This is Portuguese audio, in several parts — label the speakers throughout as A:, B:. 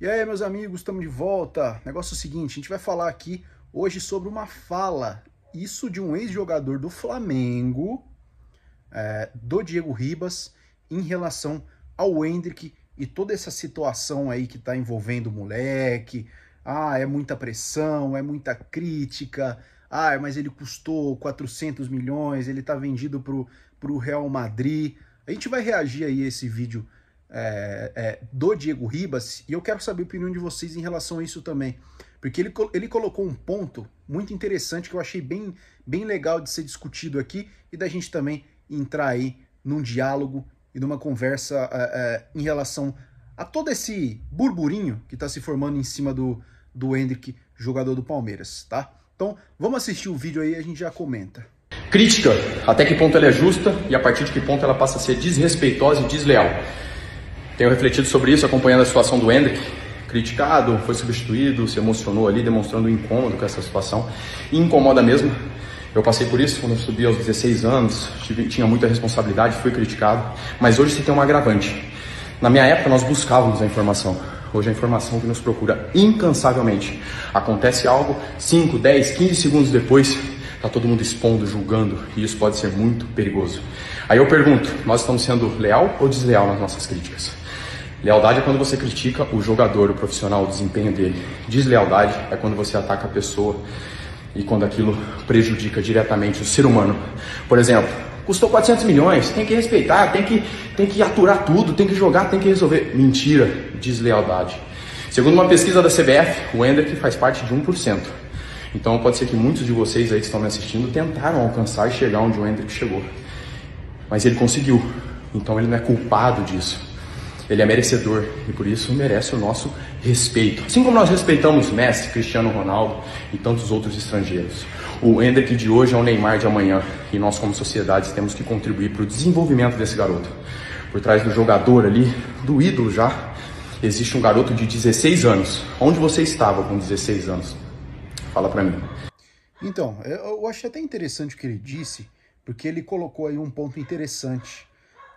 A: E aí, meus amigos, estamos de volta. Negócio é o seguinte, a gente vai falar aqui hoje sobre uma fala, isso de um ex-jogador do Flamengo, é, do Diego Ribas, em relação ao Hendrick e toda essa situação aí que está envolvendo o moleque. Ah, é muita pressão, é muita crítica. Ah, mas ele custou 400 milhões, ele está vendido para o Real Madrid. A gente vai reagir aí a esse vídeo é, é, do Diego Ribas, e eu quero saber a opinião de vocês em relação a isso também. Porque ele, ele colocou um ponto muito interessante que eu achei bem, bem legal de ser discutido aqui e da gente também entrar aí num diálogo e numa conversa é, é em relação a todo esse burburinho que está se formando em cima do, do Hendrick, jogador do Palmeiras, tá? Então, vamos assistir o vídeo aí e a gente já comenta.
B: Crítica, até que ponto ela é justa e a partir de que ponto ela passa a ser desrespeitosa e desleal. Tenho refletido sobre isso acompanhando a situação do Hendrick, criticado, foi substituído, se emocionou ali, demonstrando incômodo com essa situação. E incomoda mesmo. Eu passei por isso quando eu subi aos 16 anos, tive, tinha muita responsabilidade, fui criticado. Mas hoje você tem um agravante. Na minha época nós buscávamos a informação. Hoje a informação que nos procura incansavelmente. Acontece algo, 5, 10, 15 segundos depois, está todo mundo expondo, julgando, e isso pode ser muito perigoso. Aí eu pergunto: nós estamos sendo leal ou desleal nas nossas críticas? Lealdade é quando você critica o jogador, o profissional, o desempenho dele. Deslealdade é quando você ataca a pessoa e quando aquilo prejudica diretamente o ser humano. Por exemplo, custou 400 milhões, tem que respeitar, tem que, tem que aturar tudo, tem que jogar, tem que resolver. Mentira, deslealdade. Segundo uma pesquisa da CBF, o Hendrick faz parte de 1%. Então pode ser que muitos de vocês aí que estão me assistindo tentaram alcançar e chegar onde o Hendrick chegou. Mas ele conseguiu. Então ele não é culpado disso. Ele é merecedor e por isso merece o nosso respeito. Assim como nós respeitamos Messi, Cristiano Ronaldo e tantos outros estrangeiros. O Hendrick de hoje é o Neymar de amanhã e nós, como sociedade, temos que contribuir para o desenvolvimento desse garoto. Por trás do jogador ali, do ídolo já, existe um garoto de 16 anos. Onde você estava com 16 anos? Fala para mim.
A: Então, é, eu achei até interessante o que ele disse, porque ele colocou aí um ponto interessante.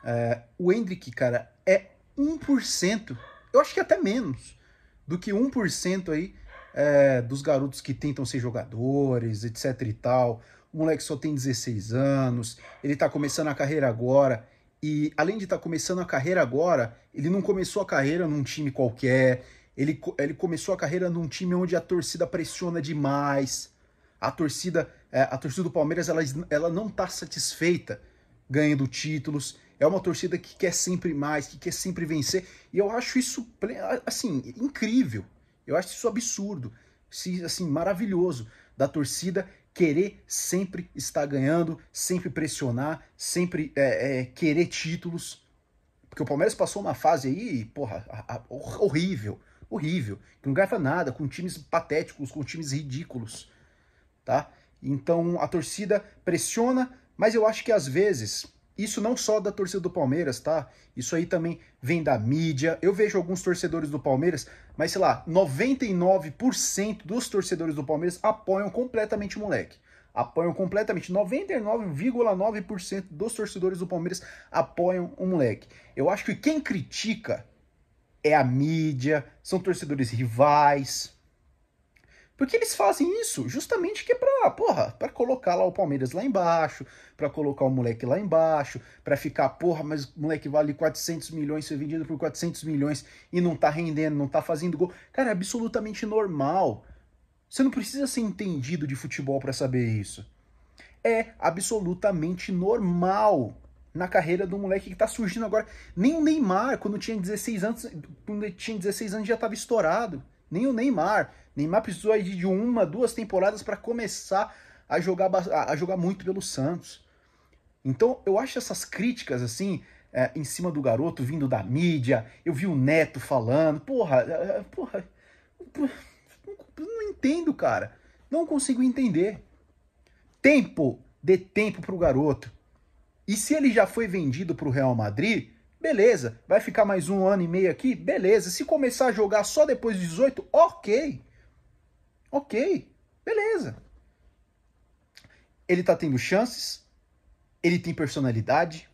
A: É, o Hendrick, cara, é 1%, eu acho que até menos do que 1% aí é, dos garotos que tentam ser jogadores, etc e tal. O moleque só tem 16 anos, ele tá começando a carreira agora. E além de estar tá começando a carreira agora, ele não começou a carreira num time qualquer. Ele, ele começou a carreira num time onde a torcida pressiona demais. A torcida, é, a torcida do Palmeiras ela, ela não tá satisfeita ganhando títulos é uma torcida que quer sempre mais, que quer sempre vencer. E eu acho isso, assim, incrível. Eu acho isso absurdo. Assim, maravilhoso da torcida querer sempre estar ganhando, sempre pressionar, sempre é, é, querer títulos. Porque o Palmeiras passou uma fase aí, porra, a, a, horrível, horrível, que não ganhava nada, com times patéticos, com times ridículos, tá? Então a torcida pressiona, mas eu acho que às vezes isso não só da torcida do Palmeiras, tá? Isso aí também vem da mídia. Eu vejo alguns torcedores do Palmeiras, mas sei lá, 99% dos torcedores do Palmeiras apoiam completamente o moleque. Apoiam completamente. 99,9% dos torcedores do Palmeiras apoiam o moleque. Eu acho que quem critica é a mídia, são torcedores rivais, porque eles fazem isso justamente que é pra, porra, pra colocar lá o Palmeiras lá embaixo, pra colocar o moleque lá embaixo, pra ficar, porra, mas o moleque vale 400 milhões, foi vendido por 400 milhões e não tá rendendo, não tá fazendo gol. Cara, é absolutamente normal. Você não precisa ser entendido de futebol para saber isso. É absolutamente normal na carreira do moleque que tá surgindo agora. Nem o Neymar, quando tinha 16 anos, quando tinha 16 anos já tava estourado. Nem o Neymar. Neymar precisou de uma, duas temporadas para começar a jogar, a jogar muito pelo Santos. Então, eu acho essas críticas, assim, é, em cima do garoto, vindo da mídia. Eu vi o Neto falando. Porra, é, é, porra. porra não, não entendo, cara. Não consigo entender. Tempo, dê tempo pro garoto. E se ele já foi vendido pro Real Madrid, Beleza. Vai ficar mais um ano e meio aqui? Beleza. Se começar a jogar só depois de 18, ok. Ok. Beleza. Ele tá tendo chances. Ele tem personalidade.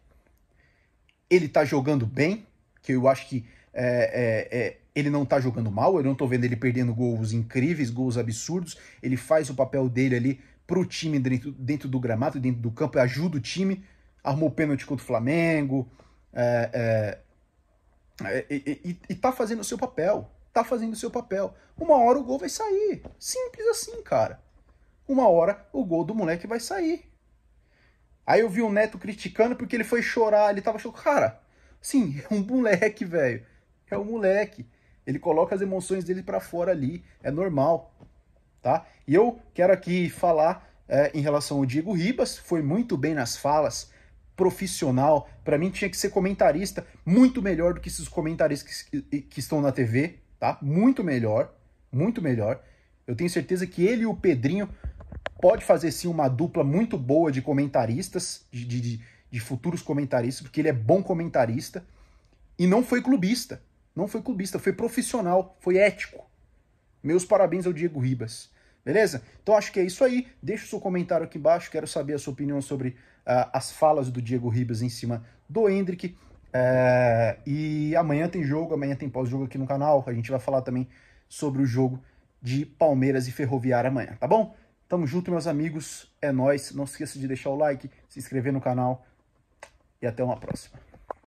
A: Ele tá jogando bem. Que eu acho que é, é, é, ele não tá jogando mal. Eu não tô vendo ele perdendo gols incríveis, gols absurdos. Ele faz o papel dele ali pro time dentro, dentro do gramado, dentro do campo, ajuda o time. Armou pênalti contra o Flamengo é, é, é e, tá fazendo o seu papel. tá fazendo o seu papel. Uma hora o gol vai sair. Simples assim, cara. Uma hora o gol do moleque vai sair. Aí eu vi o Neto criticando porque ele foi chorar, ele tava chorando. Cara, sim, é um moleque, velho. É um moleque. Ele coloca as emoções dele para fora ali, é normal, tá? E eu quero aqui falar é, em relação ao Diego Ribas, foi muito bem nas falas profissional. Para mim tinha que ser comentarista muito melhor do que esses comentaristas que, que estão na TV, tá? Muito melhor, muito melhor. Eu tenho certeza que ele e o Pedrinho pode fazer sim uma dupla muito boa de comentaristas, de, de, de futuros comentaristas, porque ele é bom comentarista e não foi clubista. Não foi clubista, foi profissional, foi ético. Meus parabéns ao Diego Ribas. Beleza? Então acho que é isso aí. Deixa o seu comentário aqui embaixo. Quero saber a sua opinião sobre uh, as falas do Diego Ribas em cima do Hendrick. É, e amanhã tem jogo, amanhã tem pós-jogo aqui no canal. A gente vai falar também sobre o jogo de Palmeiras e Ferroviária amanhã, tá bom? Tamo junto, meus amigos. É nós. Não se esqueça de deixar o like, se inscrever no canal e até uma próxima.